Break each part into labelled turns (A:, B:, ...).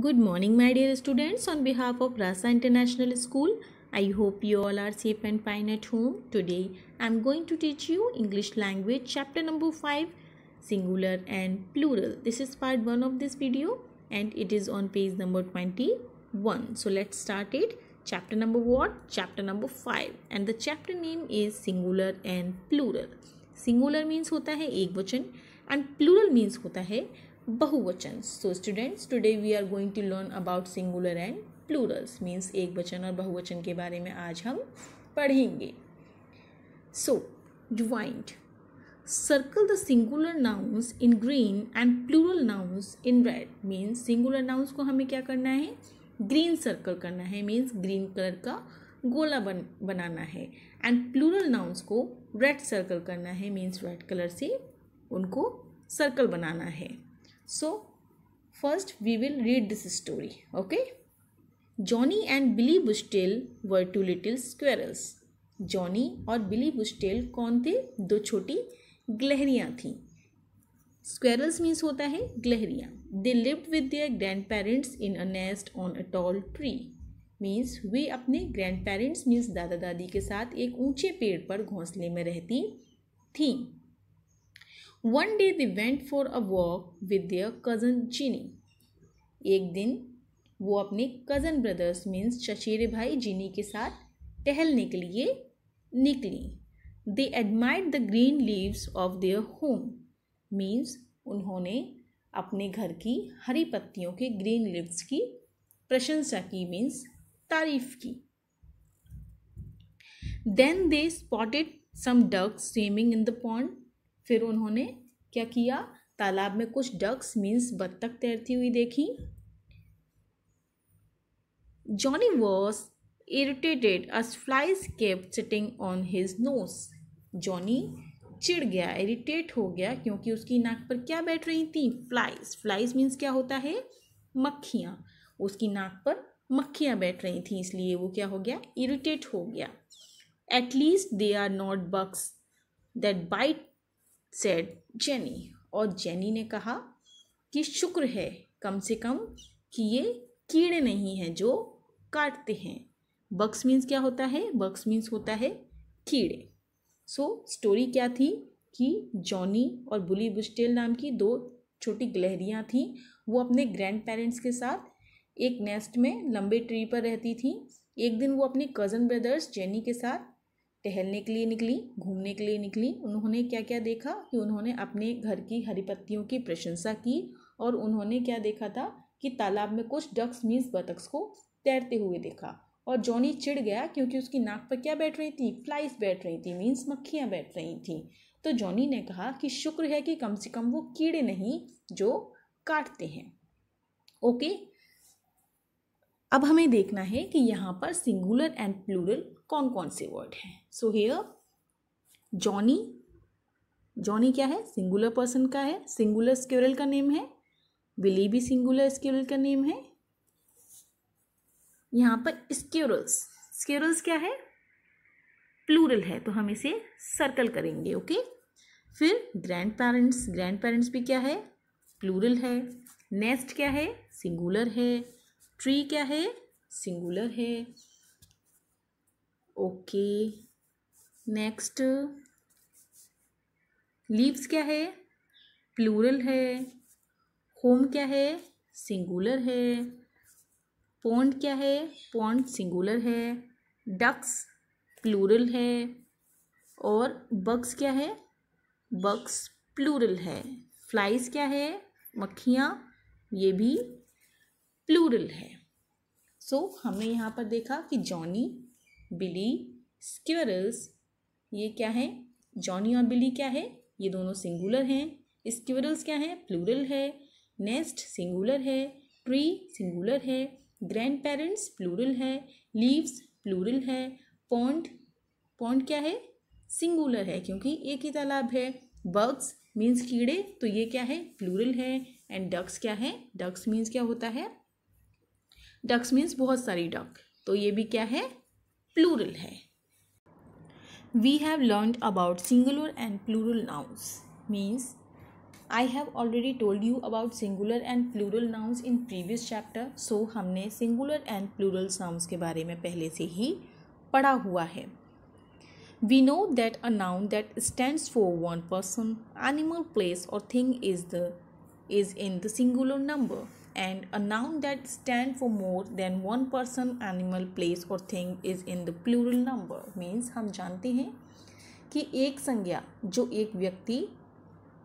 A: Good morning my dear students on behalf of Rasa International School I hope you all are safe and fine at home. Today I am going to teach you English language chapter number 5 singular and plural. This is part 1 of this video and it is on page number 21. So let's start it. Chapter number what? Chapter number 5 and the chapter name is singular and plural. Singular means होता है एक वचन and plural means होता है बहुवचन so students today we are going to learn about singular and plurals means एक वचन और बहुवचन के बारे में आज हम पढ़ेंगे so joint circle the singular nouns in green and plural nouns in red means singular nouns को हमें क्या करना है ग्रीन सर्कल करना है मीन्स ग्रीन कलर का गोला बन बनाना है एंड प्लूरल नाउंस को रेड सर्कल करना है मीन्स रेड कलर से उनको सर्कल बनाना है So, first we will read this story. Okay. Johnny and Billy Bushtail were two little squirrels. johnny aur billy bushtail kaun the do choti ग्लहरियाँ thi squirrels means hota hai ग्लहरियाँ they lived with their grandparents in a nest on a tall tree means वे अपने grandparents means दादा दादी के साथ एक ऊंचे पेड़ पर घोंसले में रहती थीं one day they went for a walk with their cousin Jeannie एक दिन वो अपने कज़न ब्रदर्स मीन्स चचेरे भाई जिनी के साथ टहलने के लिए निकली they admired the green leaves of their home means उन्होंने अपने घर की हरी पत्तियों के ग्रीन लीव्स की प्रशंसा की मीन्स तारीफ की then they spotted some duck swimming in the pond फिर उन्होंने क्या किया तालाब में कुछ डक्स मीन्स बत्तख तैरती हुई देखी Johnny was irritated as flies kept sitting on his nose Johnny चिढ़ गया इरिटेट हो गया क्योंकि उसकी नाक पर क्या बैठ रही थी फ्लाइज फ्लाइज मीन्स क्या होता है मक्खियाँ उसकी नाक पर मक्खियाँ बैठ रही थी इसलिए वो क्या हो गया इरिटेट हो गया at least they are not bugs that bite said Jenny और जेनी ने कहा कि शुक्र है कम से कम कि ये कीड़े नहीं हैं जो काटते हैं बक्स मीन्स क्या होता है बक्स मीन्स होता है कीड़े सो so, स्टोरी क्या थी कि जॉनी और बुली बुस्टेल नाम की दो छोटी गलहरियाँ थीं वो अपने ग्रैंड पेरेंट्स के साथ एक नेस्ट में लंबे ट्री पर रहती थीं एक दिन वो अपने कज़न ब्रदर्स जेनी के साथ टहलने के लिए निकली घूमने के लिए निकली उन्होंने क्या क्या देखा कि उन्होंने अपने घर की हरी पत्तियों की प्रशंसा की और उन्होंने क्या देखा था कि तालाब में कुछ डक्स मीन्स बतख्स को तैरते हुए देखा और जॉनी चिढ़ गया क्योंकि उसकी नाक पर क्या बैठ रही थी फ्लाइस बैठ रही थी मीन्स मक्खियाँ बैठ रही थी तो जॉनी ने कहा कि शुक्र है कि कम से कम वो कीड़े नहीं जो काटते हैं ओके अब हमें देखना है कि यहाँ पर सिंगुलर एंड प्लूरल कौन कौन से वर्ड हैं सो हेयर जॉनी जॉनी क्या है सिंगुलर पर्सन का है सिंगुलर स्क्यूरल का नेम है विली भी सिंगुलर स्क्यूरल का नेम है यहाँ पर स्क्यूरल्स स्क्यूरल्स क्या है प्लूरल है तो हम इसे सर्कल करेंगे ओके फिर ग्रैंड पेरेंट्स ग्रैंड पेरेंट्स भी क्या है प्लूरल है नेस्ट क्या है सिंगुलर है ट्री क्या है सिंगुलर है ओके नेक्स्ट लीव्स क्या है प्लूरल है होम क्या है सिंगुलर है पॉन्ड क्या है पॉन्ड सिंगुलर है डक्स प्लूरल है और बग्स क्या है बग्स प्लूरल है फ्लाइज क्या है मक्खियाँ ये भी प्लूरल है सो so, हमने यहाँ पर देखा कि जॉनी बिली स्क्विरल्स ये क्या है जॉनी और बिली क्या है ये दोनों सिंगुलर हैं स्क्विरल्स क्या है प्लूरल है नेस्ट सिंगुलर है ट्री सिंगुलर है ग्रैंड पेरेंट्स प्लूरल है लीव्स प्लूरल है पॉन्ड पॉन्ड क्या है सिंगुलर है क्योंकि एक ही तालाब है बर्ग्स मीन्स कीड़े तो ये क्या है प्लूरल है एंड डक्स क्या है डक्स मीन्स क्या होता है डक्स मीन्स बहुत सारी डक तो ये भी क्या है प्लूरल है we have learn about singular and plural nouns means I have already told you about singular and plural nouns in previous chapter so हमने सिंगुलर एंड प्लूरल नाउंस के बारे में पहले से ही पढ़ा हुआ है We know that a noun that stands for one person, animal, place or thing is the is in the singular number. and a noun that stands for more than one person animal place or thing is in the plural number means हम जानते हैं कि एक संज्ञा जो एक व्यक्ति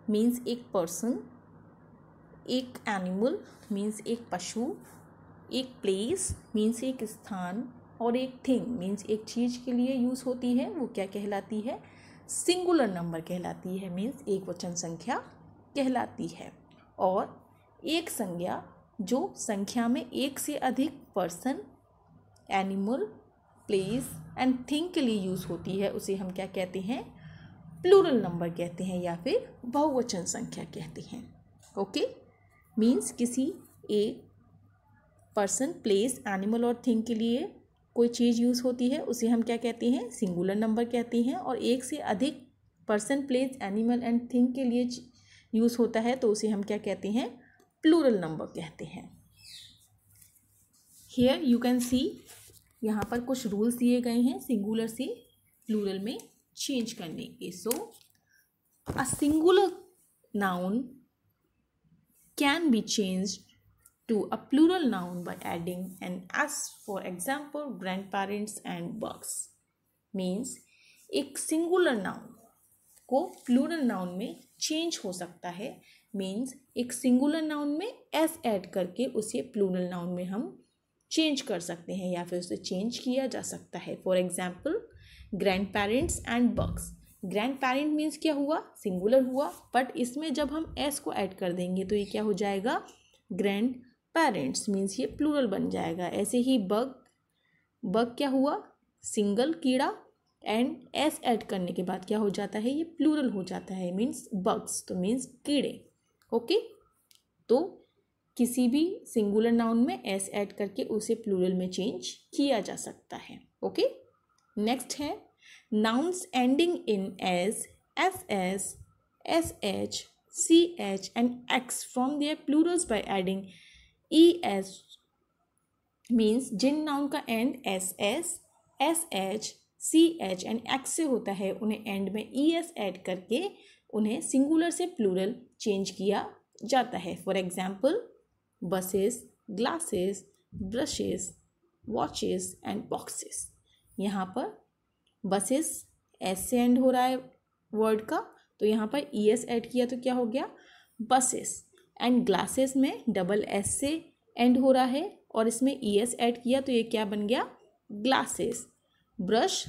A: means एक पर्सन एक एनिमल मीन्स एक पशु एक प्लेस मीन्स एक स्थान और एक थिंग मीन्स एक चीज़ के लिए यूज़ होती है वो क्या कहलाती है सिंगुलर नंबर कहलाती है मीन्स एक वचन संख्या कहलाती है और एक संज्ञा जो संख्या में एक से अधिक person animal place and thing के लिए यूज़ होती है उसे हम क्या कहते हैं प्लूरल नंबर कहते हैं या फिर बहुवचन संख्या कहते हैं ओके मीन्स किसी एक पर्सन प्लेस एनिमल और थिंग के लिए कोई चीज़ यूज़ होती है उसे हम क्या कहते हैं सिंगुलर नंबर कहते हैं और एक से अधिक person place animal and thing के लिए यूज़ होता है तो उसे हम क्या कहते हैं प्लूरल नंबर कहते हैं हेयर यू कैन सी यहाँ पर कुछ रूल्स दिए गए हैं सिंगुलर से प्लूरल में चेंज करने के so a singular noun can be change to a plural noun by adding an S for example grandparents and bugs means एक सिंगुलर नाउन को प्लूरल नाउन में चेंज हो सकता है मीन्स एक सिंगुलर नाउन में एस ऐड करके उसे प्लूरल नाउन में हम चेंज कर सकते हैं या फिर उसे चेंज किया जा सकता है for example grandparents and bugs grandparent means क्या हुआ सिंगुलर हुआ बट इसमें जब हम एस को ऐड कर देंगे तो ये क्या हो जाएगा ग्रैंड पेरेंट्स मीन्स ये प्लूरल बन जाएगा ऐसे ही बग बग क्या हुआ सिंगल कीड़ा एंड एस ऐड करने के बाद क्या हो जाता है ये प्लूरल हो जाता है मीन्स बग्स तो मीन्स कीड़े ओके तो किसी भी सिंगुलर नाउन में एस ऐड करके उसे प्लूरल में चेंज किया जा सकता है ओके नेक्स्ट है nouns ending in S S S S H C H and X from their plurals by adding E S means जिन नाउन का end S S S H C H and X से होता है उन्हें and में E S add करके उन्हें singular से प्लूरल चेंज किया जाता है for example buses glasses brushes watches and boxes यहाँ पर बसेस एस से एंड हो रहा है वर्ड का तो यहाँ पर ई एस एड किया तो क्या हो गया बसेस एंड ग्लासेस में डबल एस से एंड हो रहा है और इसमें ई एस एड किया तो ये क्या बन गया ग्लासेस ब्रश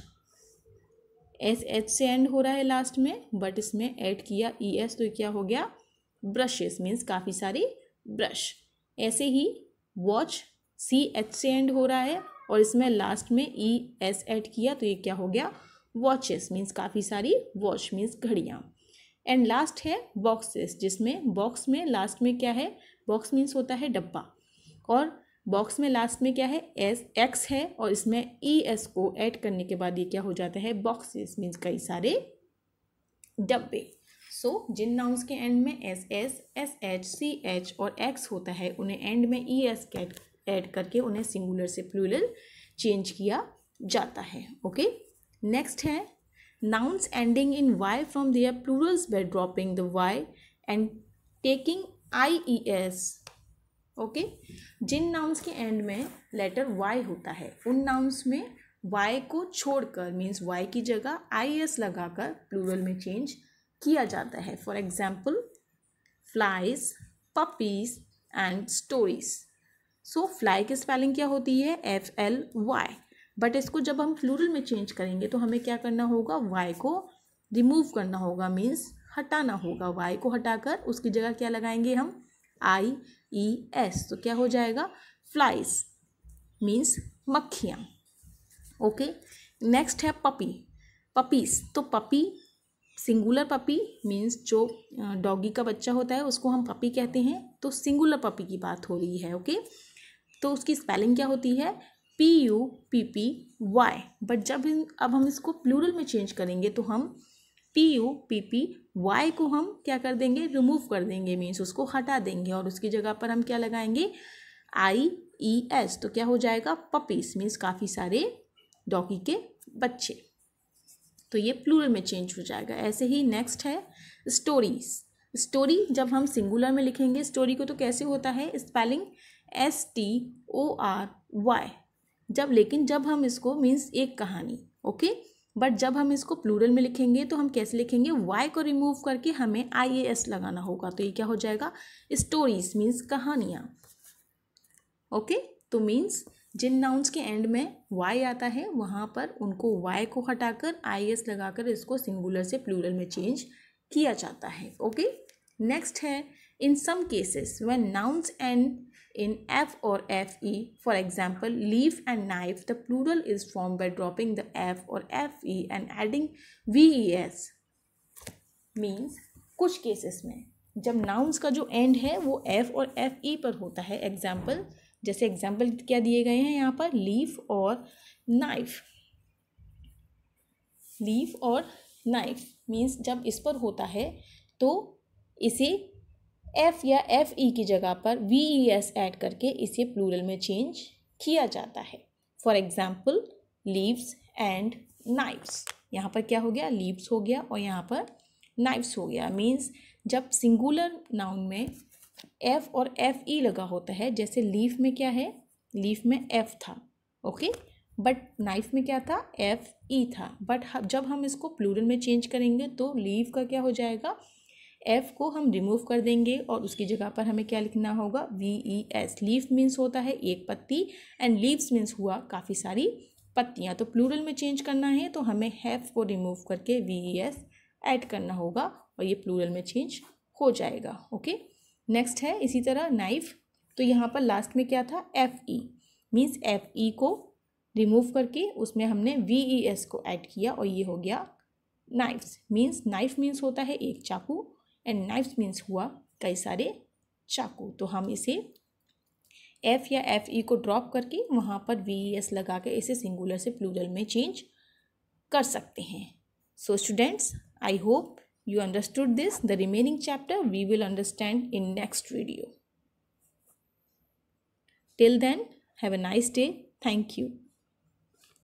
A: एस एच से एंड हो रहा है लास्ट में बट इसमें ऐड किया ई e एस तो क्या हो गया ब्रशेस मीन्स काफ़ी सारी ब्रश ऐसे ही वॉच सी एच से एंड हो रहा है और इसमें लास्ट में ई एस ऐड किया तो ये क्या हो गया वॉचेस मीन्स काफ़ी सारी वॉच मीन्स घड़ियाँ एंड लास्ट है बॉक्सेस जिसमें बॉक्स में लास्ट में क्या है बॉक्स मीन्स होता है डब्बा और बॉक्स में लास्ट में क्या है एस एक्स है और इसमें ई एस को ऐड करने के बाद ये क्या हो जाता है बॉक्सेस मीन्स कई सारे डब्बे सो so, जिन नाउंस के एंड में S S S H C H और एक्स होता है उन्हें एंड में ई एस कैट ऐड करके उन्हें सिंगुलर से प्लूरल चेंज किया जाता है ओके नेक्स्ट है nouns ending in Y from their plurals by dropping the Y and taking I E S okay जिन नाउन्स के एंड में लेटर वाई होता है उन नाउन्स में वाई को छोड़कर मीन्स वाई की जगह आई एस लगाकर प्लूरल में चेंज किया जाता है for example flies puppies and stories so fly की स्पेलिंग क्या होती है एफ एल वाई बट इसको जब हम प्लूरल में चेंज करेंगे तो हमें क्या करना होगा वाई को रिमूव करना होगा मीन्स हटाना होगा वाई को हटाकर उसकी जगह क्या लगाएंगे हम आई ई एस तो क्या हो जाएगा फ्लाइज मीन्स मक्खियाँ ओके नेक्स्ट है पपी पपीस तो पपी सिंगुलर पपी मीन्स जो डॉगी का बच्चा होता है उसको हम पपी कहते हैं तो सिंगुलर पपी की बात हो रही है ओके okay? तो उसकी स्पेलिंग क्या होती है P U P P Y but जब अब हम इसको प्लूरल में चेंज करेंगे तो हम P U P P Y को हम क्या कर देंगे रिमूव कर देंगे मीन्स उसको हटा देंगे और उसकी जगह पर हम क्या लगाएंगे आई ई एस तो क्या हो जाएगा पपीस मीन्स काफ़ी सारे डॉगी के बच्चे तो ये प्लूरल में चेंज हो जाएगा ऐसे ही नेक्स्ट है स्टोरीज स्टोरी जब हम सिंगुलर में लिखेंगे स्टोरी को तो कैसे होता है spelling S T O R Y जब लेकिन जब हम इसको मीन्स एक कहानी ओके okay? बट जब हम इसको प्लूरल में लिखेंगे तो हम कैसे लिखेंगे वाई को रिमूव करके हमें आई ए एस लगाना होगा तो ये क्या हो जाएगा स्टोरीज मीन्स कहानियाँ ओके तो मीन्स जिन नाउन्स के एंड में वाई आता है वहाँ पर उनको वाई को हटाकर आई एस लगाकर इसको सिंगुलर से प्लूरल में चेंज किया जाता है ओके नेक्स्ट है in some cases when nouns end in F or FE. For example, leaf and knife, the plural is formed by dropping the F or FE and adding VES. Means कुछ cases में जब nouns का जो and है वो F और F E e पर होता है एग्जाम्पल जैसे एग्जाम्पल क्या दिए गए हैं यहाँ पर लीफ और नाइफ लीफ और नाइफ मीन्स जब इस पर होता है तो इसे एफ़ या एफ़ ई e की जगह पर वी ई एस एड करके इसे प्लूरल में चेंज किया जाता है for example leaves and knives यहाँ पर क्या हो गया लीव्स हो गया और यहाँ पर नाइव्स हो गया मीन्स जब सिंगुलर नाउन में एफ़ और एफ़ ई e लगा होता है जैसे लीफ में क्या है लीफ में एफ़ था ओके बट नाइफ में क्या था एफ़ ई e था बट जब हम इसको प्लूरल में चेंज करेंगे तो लीव का क्या हो जाएगा एफ़ को हम रिमूव कर देंगे और उसकी जगह पर हमें क्या लिखना होगा V E S leave means होता है एक पत्ती एंड लीव्स मीन्स हुआ काफ़ी सारी पत्तियाँ तो प्लूरल में चेंज करना है तो हमें हैफ़ को रिमूव करके वी ई एस एड करना होगा और ये प्लूरल में चेंज हो जाएगा ओके नेक्स्ट है इसी तरह नाइफ तो यहाँ पर लास्ट में क्या था F E means F E को रिमूव करके उसमें हमने वी ई एस को ऐड किया और ये हो गया नाइफ्स मीन्स नाइफ मीन्स होता है एक चाकू एंड नाइफ्स मीन्स हुआ कई सारे चाकू तो हम इसे एफ या एफ ई e को ड्रॉप करके वहाँ पर वी एस लगा के इसे सिंगुलर से प्लूरल में चेंज कर सकते हैं so students I hope you understood this the remaining chapter we will understand in next video till then have a nice day thank you